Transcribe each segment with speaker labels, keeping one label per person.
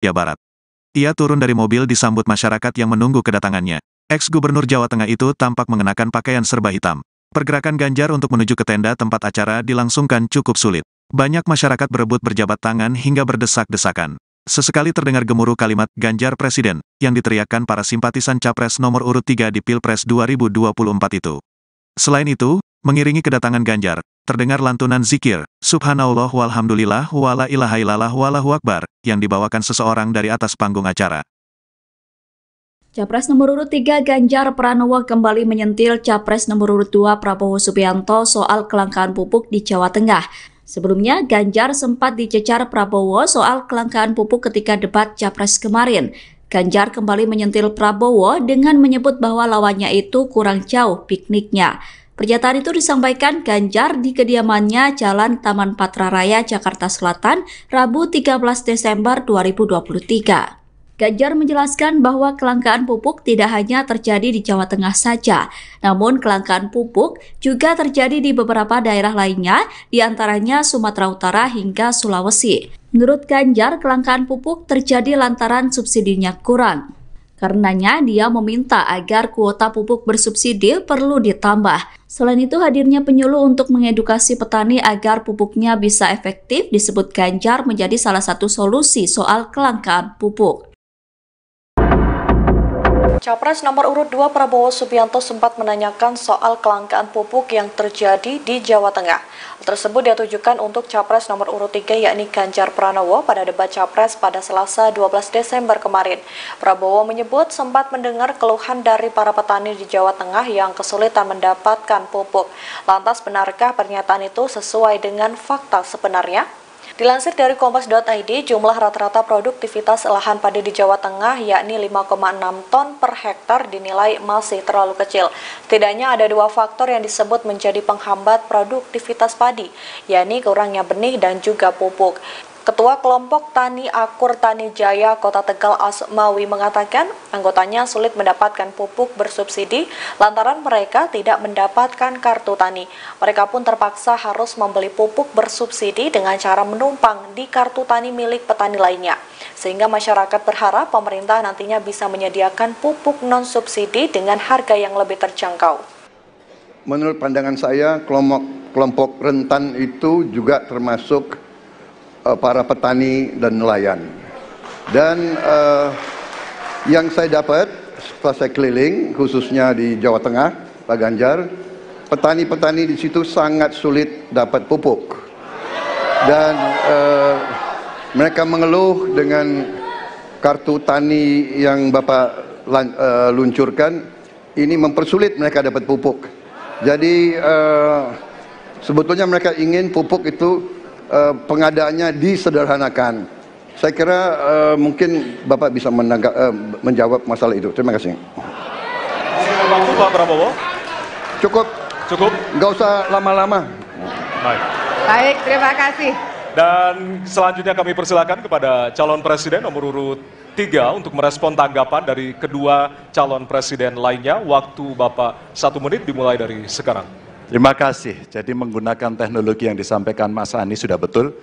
Speaker 1: Jawa ya, Barat. Ia turun dari mobil disambut masyarakat yang menunggu kedatangannya. Ex-gubernur Jawa Tengah itu tampak mengenakan pakaian serba hitam. Pergerakan Ganjar untuk menuju ke tenda tempat acara dilangsungkan cukup sulit. Banyak masyarakat berebut berjabat tangan hingga berdesak-desakan. Sesekali terdengar gemuruh kalimat Ganjar Presiden yang diteriakkan para simpatisan Capres nomor urut 3 di Pilpres 2024 itu. Selain itu, Mengiringi kedatangan Ganjar, terdengar lantunan zikir, Subhanallah walhamdulillah wala ilaha illallah wallahu akbar, yang dibawakan seseorang dari atas panggung acara.
Speaker 2: Capres nomor urut 3 Ganjar Pranowo kembali menyentil Capres nomor urut 2 Prabowo Subianto soal kelangkaan pupuk di Jawa Tengah. Sebelumnya, Ganjar sempat dicecar Prabowo soal kelangkaan pupuk ketika debat Capres kemarin. Ganjar kembali menyentil Prabowo dengan menyebut bahwa lawannya itu kurang jauh pikniknya. Pernyataan itu disampaikan Ganjar di kediamannya Jalan Taman Patra Raya, Jakarta Selatan, Rabu 13 Desember 2023. Ganjar menjelaskan bahwa kelangkaan pupuk tidak hanya terjadi di Jawa Tengah saja, namun kelangkaan pupuk juga terjadi di beberapa daerah lainnya, diantaranya Sumatera Utara hingga Sulawesi. Menurut Ganjar, kelangkaan pupuk terjadi lantaran subsidinya kurang. Karenanya, dia meminta agar kuota pupuk bersubsidi perlu ditambah. Selain itu, hadirnya penyuluh untuk mengedukasi petani agar pupuknya bisa efektif disebut Ganjar menjadi salah satu solusi soal kelangkaan pupuk.
Speaker 3: Capres nomor urut 2 Prabowo Subianto sempat menanyakan soal kelangkaan pupuk yang terjadi di Jawa Tengah. tersebut ditujukan untuk Capres nomor urut 3 yakni Ganjar Pranowo pada debat Capres pada Selasa 12 Desember kemarin. Prabowo menyebut sempat mendengar keluhan dari para petani di Jawa Tengah yang kesulitan mendapatkan pupuk. Lantas benarkah pernyataan itu sesuai dengan fakta sebenarnya? Dilansir dari Kompas.id, jumlah rata-rata produktivitas lahan padi di Jawa Tengah yakni 5,6 ton per hektar dinilai masih terlalu kecil. Setidaknya ada dua faktor yang disebut menjadi penghambat produktivitas padi, yakni kurangnya benih dan juga pupuk. Ketua Kelompok Tani Akur Tani Jaya Kota Tegal Asmawi mengatakan anggotanya sulit mendapatkan pupuk bersubsidi lantaran mereka tidak mendapatkan kartu tani. Mereka pun terpaksa harus membeli pupuk bersubsidi dengan cara menumpang di kartu tani milik petani lainnya. Sehingga masyarakat berharap pemerintah nantinya bisa menyediakan pupuk non-subsidi dengan harga yang lebih terjangkau.
Speaker 4: Menurut pandangan saya, kelompok kelompok rentan itu juga termasuk Eh, para petani dan nelayan. Dan uh, yang saya dapat setelah saya keliling, khususnya di Jawa Tengah, Pak Ganjar, petani-petani di situ sangat sulit dapat pupuk. Dan uh, mereka mengeluh dengan kartu tani yang Bapak uh, luncurkan, ini mempersulit mereka dapat pupuk. Jadi uh, sebetulnya mereka ingin pupuk itu uh, pengadaannya disederhanakan. Saya kira uh, mungkin Bapak bisa menangga, uh, menjawab masalah itu. Terima kasih.
Speaker 1: Waktu Pak Prabowo. Cukup. Cukup. Gak usah lama-lama. Baik.
Speaker 3: Baik, terima kasih.
Speaker 1: Dan selanjutnya kami persilakan kepada calon presiden nomor urut tiga untuk merespon tanggapan dari kedua calon presiden lainnya. Waktu Bapak satu menit dimulai dari sekarang. Terima kasih. Jadi menggunakan teknologi yang disampaikan Mas Ani sudah betul.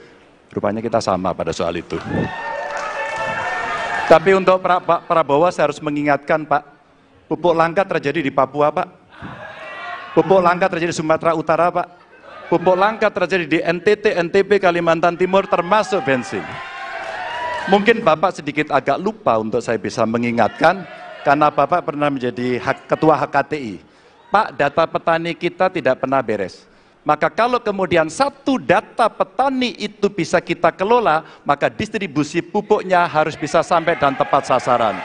Speaker 1: Rupanya kita sama pada soal itu. Tapi untuk Pak Prabowo saya harus mengingatkan Pak, pupuk langka terjadi di Papua Pak. Pupuk langka terjadi di Sumatera Utara Pak. Pupuk langka terjadi di NTT, NTP, Kalimantan Timur termasuk bensin. Mungkin Bapak sedikit agak lupa untuk saya bisa mengingatkan, karena Bapak pernah menjadi ketua HKTI. Pak, data petani kita tidak pernah beres. Maka kalau kemudian satu data petani itu bisa kita kelola, maka distribusi pupuknya harus bisa sampai dan tepat sasaran.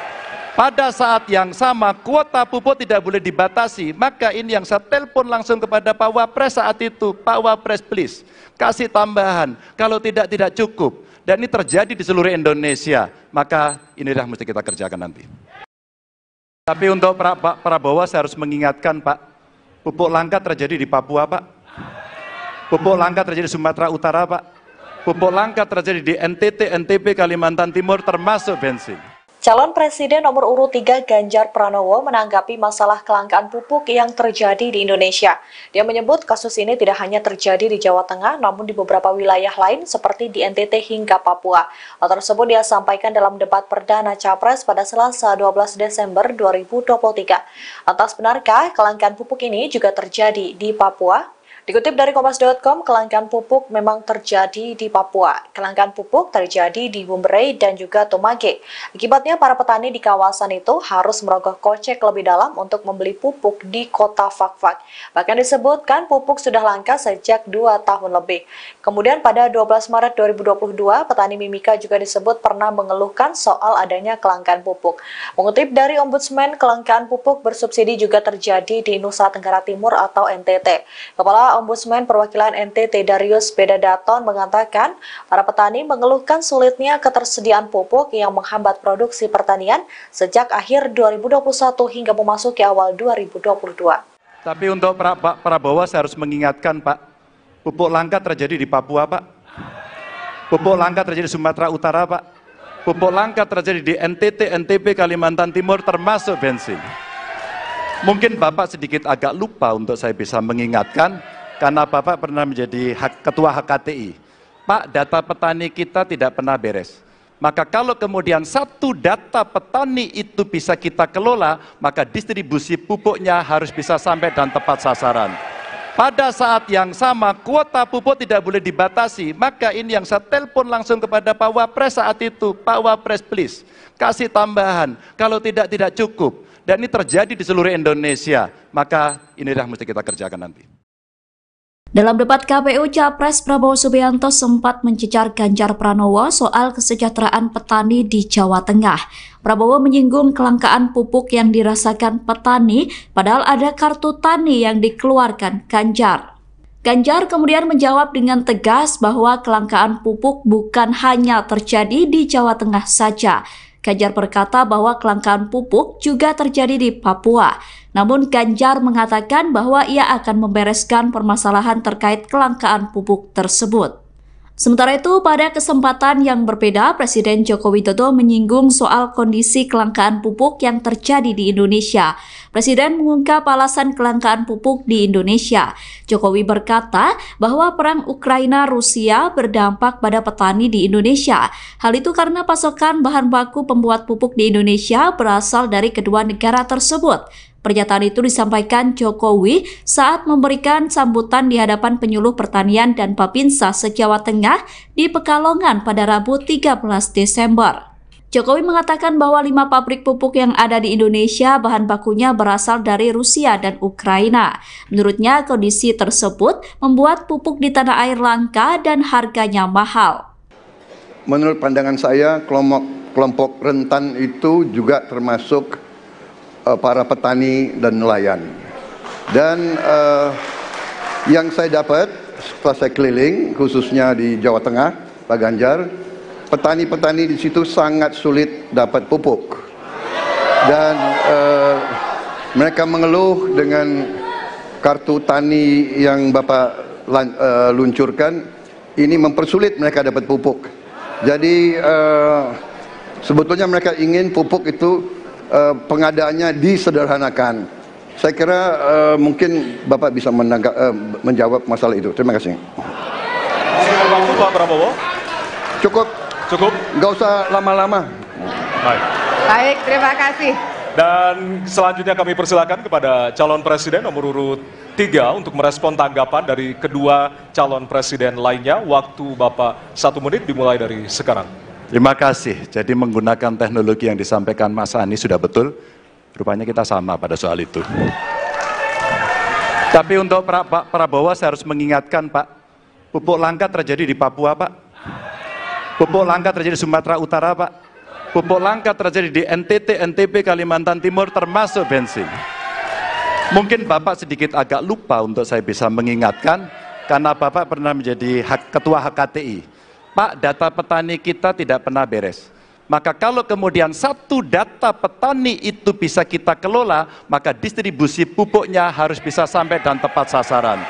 Speaker 1: Pada saat yang sama, kuota pupuk tidak boleh dibatasi. Maka ini yang saya telepon langsung kepada Pak Wapres saat itu. Pak Wapres, please, kasih tambahan. Kalau tidak, tidak cukup. Dan ini terjadi di seluruh Indonesia. Maka inilah mesti kita kerjakan nanti. Tapi untuk Pak Prabowo saya harus mengingatkan Pak, pupuk langka terjadi di Papua Pak, pupuk langka terjadi di Sumatera Utara Pak, pupuk langka terjadi di NTT, NTP, Kalimantan Timur termasuk bensin.
Speaker 3: Calon Presiden nomor urut 3 Ganjar Pranowo menanggapi masalah kelangkaan pupuk yang terjadi di Indonesia. Dia menyebut kasus ini tidak hanya terjadi di Jawa Tengah, namun di beberapa wilayah lain seperti di NTT hingga Papua. Hal tersebut dia sampaikan dalam debat perdana Capres pada Selasa 12 Desember 2023. Atas benarkah kelangkaan pupuk ini juga terjadi di Papua? Dikutip dari Kompas.com, kelangkaan pupuk memang terjadi di Papua. Kelangkaan pupuk terjadi di Bumberai dan juga Tomage. Akibatnya para petani di kawasan itu harus merogoh kocek lebih dalam untuk membeli pupuk di kota Fakfak. Bahkan disebutkan pupuk sudah langka sejak 2 tahun lebih. Kemudian pada 12 Maret 2022, petani Mimika juga disebut pernah mengeluhkan soal adanya kelangkaan pupuk. Mengutip dari Ombudsman, kelangkaan pupuk bersubsidi juga terjadi di Nusa Tenggara Timur atau NTT. Kepala Ombudsman Perwakilan NTT Darius Beda Daton mengatakan, para petani mengeluhkan sulitnya ketersediaan pupuk yang menghambat produksi pertanian sejak akhir 2021 hingga memasuki awal 2022.
Speaker 1: Tapi untuk Pak Prabowo saya harus mengingatkan Pak, pupuk langka terjadi di Papua Pak, pupuk langka terjadi di Sumatera Utara Pak, pupuk langka terjadi di NTT, NTP, Kalimantan Timur termasuk bensin. Mungkin Bapak sedikit agak lupa untuk saya bisa mengingatkan karena Bapak pernah menjadi ketua HKTI. Pak, data petani kita tidak pernah beres. Maka kalau kemudian satu data petani itu bisa kita kelola, maka distribusi pupuknya harus bisa sampai dan tepat sasaran. Pada saat yang sama kuota pupuk tidak boleh dibatasi, maka ini yang saya telepon langsung kepada Pak Wapres saat itu, Pak Wapres please kasih tambahan, kalau tidak tidak cukup. Dan ini terjadi di seluruh Indonesia, maka inilah mesti kita kerjakan nanti.
Speaker 2: Dalam debat KPU, Capres Prabowo Subianto sempat mencecar Ganjar Pranowo soal kesejahteraan petani di Jawa Tengah. Prabowo menyinggung kelangkaan pupuk yang dirasakan petani, padahal ada kartu tani yang dikeluarkan Ganjar. Ganjar kemudian menjawab dengan tegas bahwa kelangkaan pupuk bukan hanya terjadi di Jawa Tengah saja, Ganjar berkata bahwa kelangkaan pupuk juga terjadi di Papua. Namun Ganjar mengatakan bahwa ia akan membereskan permasalahan terkait kelangkaan pupuk tersebut. Sementara itu, pada kesempatan yang berbeda, Presiden Joko Widodo menyinggung soal kondisi kelangkaan pupuk yang terjadi di Indonesia. Presiden mengungkap alasan kelangkaan pupuk di Indonesia. Jokowi berkata bahwa perang Ukraina-Rusia berdampak pada petani di Indonesia. Hal itu karena pasokan bahan baku pembuat pupuk di Indonesia berasal dari kedua negara tersebut. Pernyataan itu disampaikan Jokowi saat memberikan sambutan di hadapan penyuluh pertanian dan Babinsa se-Jawa Tengah di Pekalongan pada Rabu 13 Desember. Jokowi mengatakan bahwa lima pabrik pupuk yang ada di Indonesia bahan bakunya berasal dari Rusia dan Ukraina. Menurutnya, kondisi tersebut membuat pupuk di tanah air langka dan harganya mahal.
Speaker 4: Menurut pandangan saya, kelompok kelompok rentan itu juga termasuk uh, para petani dan nelayan. Dan uh, yang saya dapat setelah saya keliling, khususnya di Jawa Tengah, Pak Ganjar, petani-petani di situ sangat sulit dapat pupuk. Dan uh, mereka mengeluh dengan kartu tani yang Bapak uh, luncurkan, ini mempersulit mereka dapat pupuk. Jadi uh, sebetulnya mereka ingin pupuk itu uh, pengadaannya disederhanakan. Saya kira uh, mungkin Bapak bisa menangga, uh, menjawab masalah itu. Terima kasih.
Speaker 1: Waktu Pak Prabowo. Cukup. Cukup. Gak usah lama-lama. Baik.
Speaker 3: Baik, terima kasih.
Speaker 1: Dan selanjutnya kami persilakan kepada calon presiden nomor urut 3 untuk merespon tanggapan dari kedua calon presiden lainnya. Waktu Bapak satu menit dimulai dari sekarang. Terima kasih. Jadi menggunakan teknologi yang disampaikan Mas Ani sudah betul. Rupanya kita sama pada soal itu. Tapi untuk pra Pak Prabowo saya harus mengingatkan Pak, pupuk langka terjadi di Papua Pak. Pupuk langka terjadi di Sumatera Utara Pak. Pupuk langka terjadi di NTT, NTP, Kalimantan Timur termasuk bensin. Mungkin Bapak sedikit agak lupa untuk saya bisa mengingatkan, karena Bapak pernah menjadi Ketua HKTI. Pak, data petani kita tidak pernah beres. Maka kalau kemudian satu data petani itu bisa kita kelola, maka distribusi pupuknya harus bisa sampai dan tepat sasaran.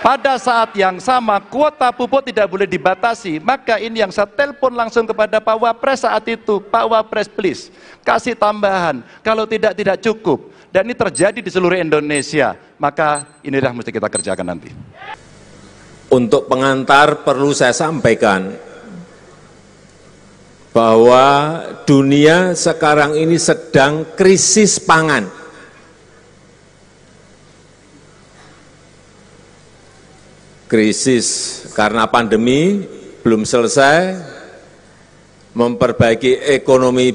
Speaker 1: Pada saat yang sama, kuota pupuk tidak boleh dibatasi. Maka ini yang saya telepon langsung kepada Pak Wapres saat itu. Pak Wapres, please, kasih tambahan. Kalau tidak, tidak cukup. Dan ini terjadi di seluruh Indonesia. Maka inilah mesti kita kerjakan nanti. Untuk pengantar perlu saya sampaikan bahwa dunia sekarang ini sedang krisis pangan. Krisis karena pandemi belum selesai, memperbaiki ekonomi